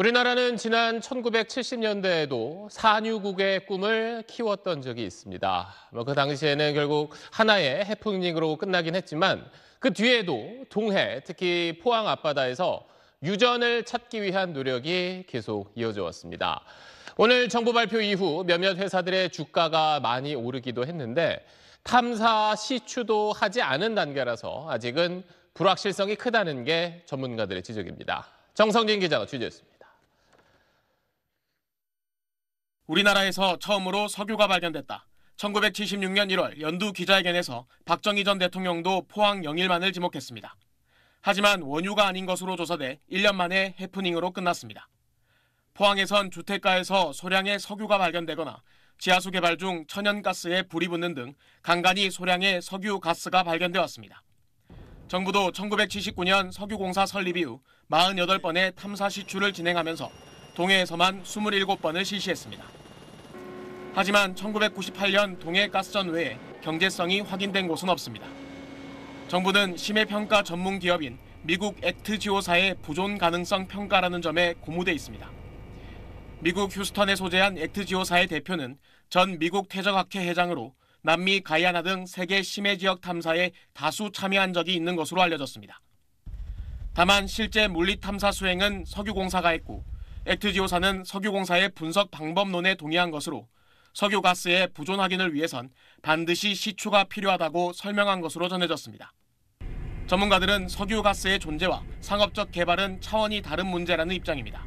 우리나라는 지난 1970년대에도 산유국의 꿈을 키웠던 적이 있습니다. 뭐 그 당시에는 결국 하나의 해프닝으로 끝나긴 했지만 그 뒤에도 동해, 특히 포항 앞바다에서 유전을 찾기 위한 노력이 계속 이어져 왔습니다. 오늘 정부 발표 이후 몇몇 회사들의 주가가 많이 오르기도 했는데 탐사 시추도 하지 않은 단계라서 아직은 불확실성이 크다는 게 전문가들의 지적입니다. 정성진 기자가 취재했습니다. 우리나라에서 처음으로 석유가 발견됐다. 1976년 1월 연두 기자회견에서 박정희 전 대통령도 포항 영일만을 지목했습니다. 하지만 원유가 아닌 것으로 조사돼 1년 만에 해프닝으로 끝났습니다. 포항에선 주택가에서 소량의 석유가 발견되거나 지하수 개발 중 천연가스에 불이 붙는 등 간간히 소량의 석유 가스가 발견되었습니다. 정부도 1979년 석유공사 설립 이후 48번의 탐사 시출을 진행하면서 동해에서만 27번을 실시했습니다. 하지만 1998년 동해 가스전 외에 경제성이 확인된 곳은 없습니다. 정부는 심해 평가 전문 기업인 미국 액트지오사의 부존 가능성 평가라는 점에 고무돼 있습니다. 미국 휴스턴에 소재한 액트지오사의 대표는 전 미국 태적학회 회장으로 남미 가이아나 등 세계 심해 지역 탐사에 다수 참여한 적이 있는 것으로 알려졌습니다. 다만 실제 물리 탐사 수행은 석유공사가 했고 액트지오사는 석유공사의 분석 방법론에 동의한 것으로 석유가스의보존 확인을 위해선 반드시 시추가 필요하다고 설명한 것으로 전해졌습니다. 전문가들은 석유가스의 존재와 상업적 개발은 차원이 다른 문제라는 입장입니다.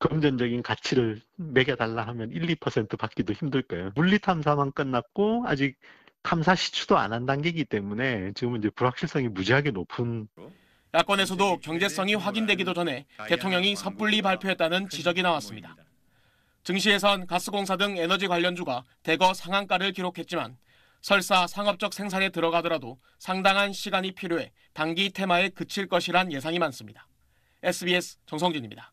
금전적인 가치를 매겨달라 하면 1, 2% 받기도 힘들 거예요. 물리 탐사만 끝났고 아직 탐사 시추도 안 한 단계이기 때문에 지금은 이제 불확실성이 무지하게 높은. 야권에서도 경제성이 확인되기도 전에 대통령이 섣불리 발표했다는 지적이 나왔습니다. 증시에선 가스공사 등 에너지 관련주가 대거 상한가를 기록했지만 설사 상업적 생산에 들어가더라도 상당한 시간이 필요해 단기 테마에 그칠 것이란 예상이 많습니다. SBS 정성진입니다.